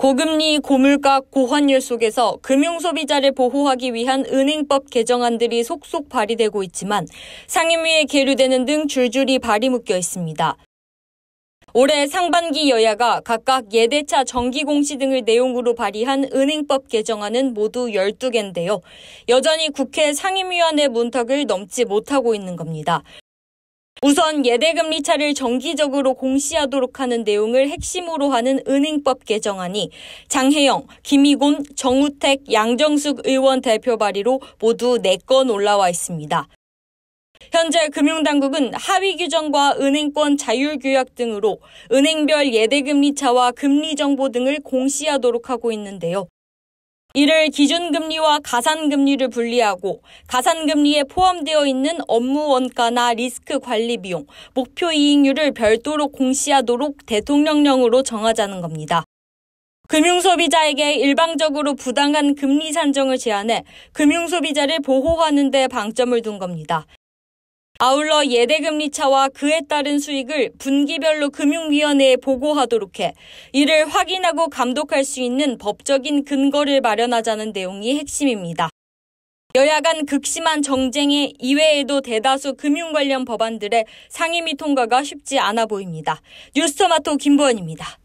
고금리, 고물가, 고환율 속에서 금융소비자를 보호하기 위한 은행법 개정안들이 속속 발의되고 있지만 상임위에 계류되는 등 줄줄이 발이 묶여 있습니다. 올해 상반기 여야가 각각 예대차 정기공시 등을 내용으로 발의한 은행법 개정안은 모두 12개인데요. 여전히 국회 상임위원회 문턱을 넘지 못하고 있는 겁니다. 우선 예대금리 차를 정기적으로 공시하도록 하는 내용을 핵심으로 하는 은행법 개정안이 장혜영, 김희곤, 정우택, 양정숙 의원 대표 발의로 모두 4건 올라와 있습니다. 현재 금융당국은 하위 규정과 은행권 자율 규약 등으로 은행별 예대금리 차와 금리 정보 등을 공시하도록 하고 있는데요. 이를 기준금리와 가산금리를 분리하고 가산금리에 포함되어 있는 업무 원가나 리스크 관리 비용, 목표 이익률을 별도로 공시하도록 대통령령으로 정하자는 겁니다. 금융소비자에게 일방적으로 부당한 금리 산정을 제한해 금융소비자를 보호하는 데 방점을 둔 겁니다. 아울러 예대금리차와 그에 따른 수익을 분기별로 금융위원회에 보고하도록 해 이를 확인하고 감독할 수 있는 법적인 근거를 마련하자는 내용이 핵심입니다. 여야 간 극심한 정쟁에 이외에도 대다수 금융 관련 법안들의 상임위 통과가 쉽지 않아 보입니다. 뉴스토마토 김보현입니다.